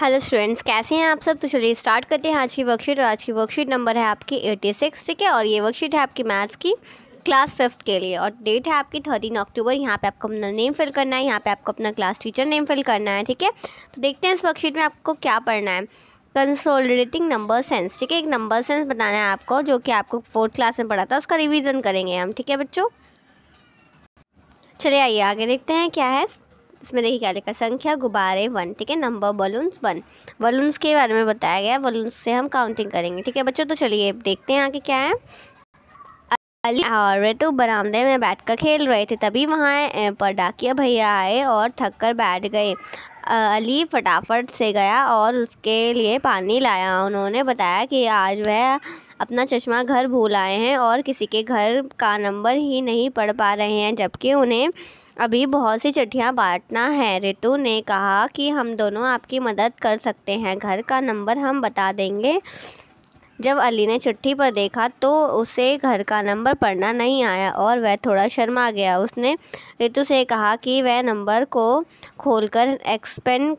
hello students कैसे हैं आप सब तो चलिए स्टार्ट करते हैं आज की वर्कशीट और आज की वर्कशीट नंबर है आपकी एटी सिक्स ठीक है और ये वर्कशीट है आपकी मैथ्स की क्लास फिफ्थ के लिए और डेट है आपकी थर्टीन अक्टूबर यहाँ पे आपको अपना नेम फिल करना है यहाँ पे आपको अपना क्लास टीचर नेम फिल करना है ठीक है तो देखते हैं इस वर्कशीट में आपको क्या पढ़ना है कंसोलिडेटिंग नंबर सेंस ठीक है एक नंबर सेंस बताना है आपको जो कि आपको फोर्थ क्लास में पढ़ा था उसका रिविज़न करेंगे हम ठीक है बच्चों चलिए आइए आगे देखते हैं क्या है इसमें देखिए क्या लिखा संख्या गुब्बारे वन ठीक है नंबर बलून्स वन बलून्स के बारे में बताया गया बलून्स से हम काउंटिंग करेंगे ठीक है बच्चों तो चलिए देखते हैं आगे क्या है अली और रितु बरामदे में बैठ कर खेल रहे थे तभी वहाँ पर डाकिया भैया आए और थक कर बैठ गए अली फटाफट से गया और उसके लिए पानी लाया उन्होंने बताया कि आज वह अपना चश्मा घर भूल आए हैं और किसी के घर का नंबर ही नहीं पढ़ पा रहे हैं जबकि उन्हें अभी बहुत सी चिट्ठियाँ बाँटना है रितु ने कहा कि हम दोनों आपकी मदद कर सकते हैं घर का नंबर हम बता देंगे जब अली ने चिट्ठी पर देखा तो उसे घर का नंबर पढ़ना नहीं आया और वह थोड़ा शर्मा गया उसने रितु से कहा कि वह नंबर को खोलकर एक्सपेंड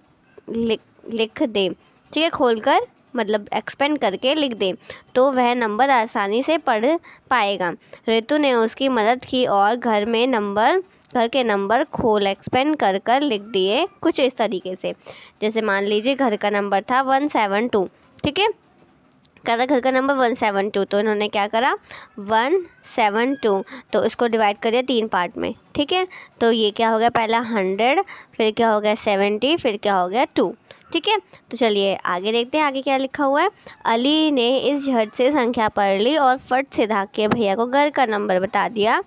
लिख दे ठीक है खोलकर मतलब एक्सपेंड करके लिख दें तो वह नंबर आसानी से पढ़ पाएगा रितु ने उसकी मदद की और घर में नंबर घर के नंबर खोल एक्सपेंड कर कर लिख दिए कुछ इस तरीके से जैसे मान लीजिए घर का नंबर था वन सेवन टू ठीक है था घर का नंबर वन सेवन टू तो इन्होंने क्या करा वन सेवन टू तो इसको डिवाइड कर दिया तीन पार्ट में ठीक है तो ये क्या हो गया पहला हंड्रेड फिर क्या हो गया सेवेंटी फिर क्या हो गया टू ठीक है तो चलिए आगे देखते हैं आगे क्या लिखा हुआ है अली ने इस झट से संख्या पढ़ ली और फट से धाक के भैया को घर का नंबर बता दिया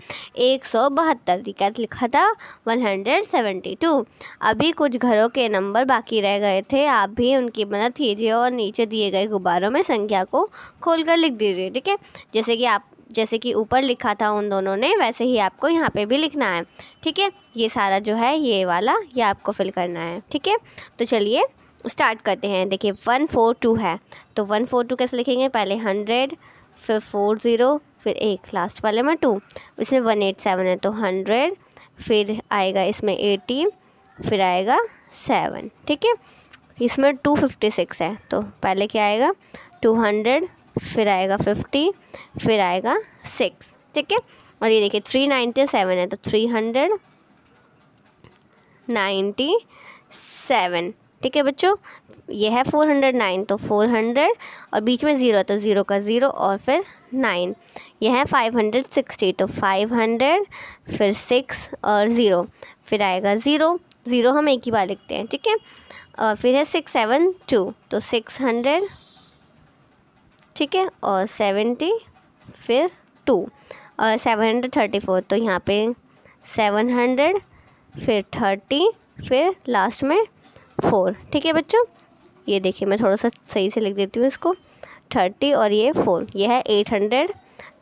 एक सौ बहत्तर क्या लिखा था वन हंड्रेड सेवेंटी टू अभी कुछ घरों के नंबर बाकी रह गए थे आप भी उनकी मदद कीजिए और नीचे दिए गए गुब्बारों में संख्या को खोल कर लिख दीजिए ठीक है जैसे कि आप जैसे कि ऊपर लिखा था उन दोनों ने वैसे ही आपको यहाँ पे भी लिखना है ठीक है ये सारा जो है ये वाला ये आपको फिल करना है ठीक है तो चलिए स्टार्ट करते हैं देखिए वन फोर टू है तो वन फोर टू कैसे लिखेंगे पहले हंड्रेड फिर फोर ज़ीरो फिर एक लास्ट वाले में टू इसमें वन एट सेवन है तो हंड्रेड फिर आएगा इसमें एटी फिर आएगा सेवन ठीक है इसमें टू फिफ्टी सिक्स है तो पहले क्या आएगा टू हंड्रेड फिर आएगा फिफ्टी फिर आएगा सिक्स ठीक है और ये देखिए थ्री नाइन्टी सेवन है तो थ्री हंड्रेड नाइन्टी सेवन ठीक है बच्चों ये है फोर हंड्रेड नाइन तो फोर हंड्रेड और बीच में ज़ीरो है तो ज़ीरो का ज़ीरो और फिर नाइन यह है फाइव हंड्रेड सिक्सटी तो फाइव हंड्रेड फिर सिक्स और ज़ीरो फिर आएगा ज़ीरो ज़ीरो हम एक ही बार लिखते हैं ठीक है और फिर है सिक्स सेवन टू तो सिक्स हंड्रेड ठीक है और सेवेंटी फिर टू और सेवन हंड्रेड थर्टी फोर तो यहाँ पे सेवन हंड्रेड फिर थर्टी फिर लास्ट में फोर ठीक है बच्चों ये देखिए मैं थोड़ा सा सही से लिख देती हूँ इसको थर्टी और ये फोर ये है एट हंड्रेड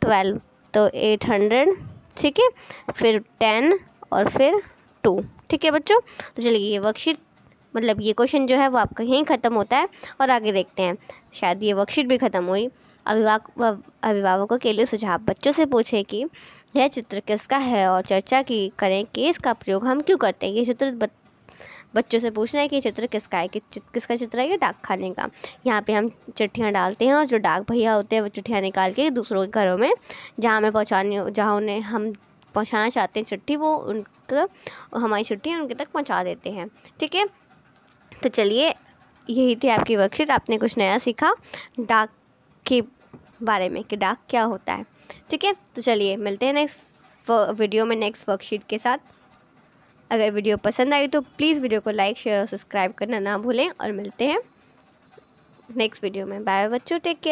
ट्वेल्व तो एट हंड्रेड ठीक है फिर टेन और फिर टू ठीक है बच्चों तो चलिए ये वर्कशीट मतलब ये क्वेश्चन जो है वो आपका यहीं ख़त्म होता है और आगे देखते हैं शायद ये वर्कशीट भी ख़त्म हुई अभिभावक अभिभावकों के लिए सुझाव बच्चों से पूछें कि यह चित्र किसका है और चर्चा की करें कि इसका प्रयोग हम क्यों करते हैं ये चित्र बत, बच्चों से पूछना है कि चित्र किसका है कि चित, किसका चित्र है ये डाक खाने का यहाँ पे हम चिट्ठियाँ डालते हैं और जो डाक भैया होते हैं वो चिट्ठियाँ निकाल के दूसरों के घरों में जहाँ हमें पहुँचाने जहाँ उन्हें हम पहुँचाना चाहते हैं चिट्ठी वो उनका हमारी चिट्ठी उनके तक पहुँचा देते हैं ठीक है तो चलिए यही थी आपकी वर्कशीट आपने कुछ नया सीखा डाक के बारे में कि डाक क्या होता है ठीक है तो चलिए मिलते हैं नेक्स्ट वीडियो में नेक्स्ट वर्कशीट के साथ अगर वीडियो पसंद आई तो प्लीज़ वीडियो को लाइक शेयर और सब्सक्राइब करना ना भूलें और मिलते हैं नेक्स्ट वीडियो में बाय बच्चों टेक केयर